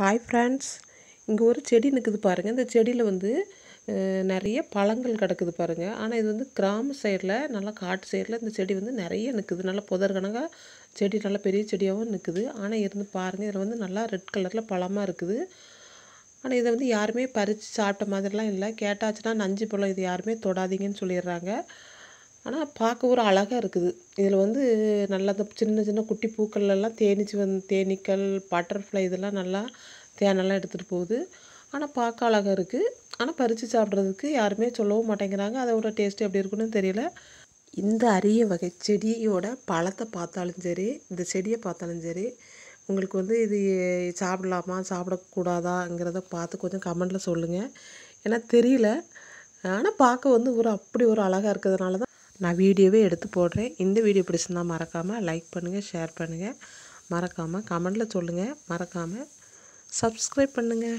hi friends இங்கே ஒரு செடி நிற்குது பாருங்கள் இந்த செடியில் வந்து நிறைய பழங்கள் கிடக்குது பாருங்கள் ஆனால் இது வந்து கிராம சைடில் நல்லா காட்டு சைடில் இந்த செடி வந்து நிறைய நிற்குது நல்லா புதர் கணக்காக செடி நல்லா பெரிய செடியாகவும் நிற்குது ஆனால் இருந்து பாருங்கள் இதில் வந்து நல்லா ரெட் கலரில் பழமாக இருக்குது ஆனால் இதை வந்து யாருமே பறித்து சாப்பிட்ட மாதிரிலாம் இல்லை கேட்டாச்சுன்னா நஞ்சு பழம் இது யாருமே தொடாதீங்கன்னு சொல்லிடுறாங்க ஆனால் பார்க்க ஒரு அழகாக இருக்குது இதில் வந்து நல்லா இந்த சின்ன சின்ன குட்டி பூக்கள் எல்லாம் தேனிச்சு வந் தேனீக்கள் பட்டர்ஃப்ளை இதெல்லாம் நல்லா தேனெல்லாம் எடுத்துகிட்டு போகுது ஆனால் பார்க்க அழகாக இருக்குது ஆனால் பறித்து சாப்பிட்றதுக்கு யாருமே சொல்லவும் மாட்டேங்கிறாங்க அதோடய டேஸ்ட் எப்படி இருக்குன்னு தெரியல இந்த அரிய வகை செடியோட பழத்தை பார்த்தாலும் சரி இந்த செடியை பார்த்தாலும் சரி உங்களுக்கு வந்து இது சாப்பிடலாமா சாப்பிடக்கூடாதாங்கிறத பார்த்து கொஞ்சம் கமெண்டில் சொல்லுங்கள் ஏன்னா தெரியல ஆனால் பார்க்க வந்து ஒரு அப்படி ஒரு அழகாக இருக்கிறதுனால தான் நான் வீடியோவே எடுத்து போடுறேன் இந்த வீடியோ பிடிச்சிருந்தா மறக்காமல் லைக் பண்ணுங்கள் ஷேர் பண்ணுங்கள் மறக்காமல் கமெண்டில் சொல்லுங்கள் மறக்காமல் சப்ஸ்கிரைப் பண்ணுங்கள்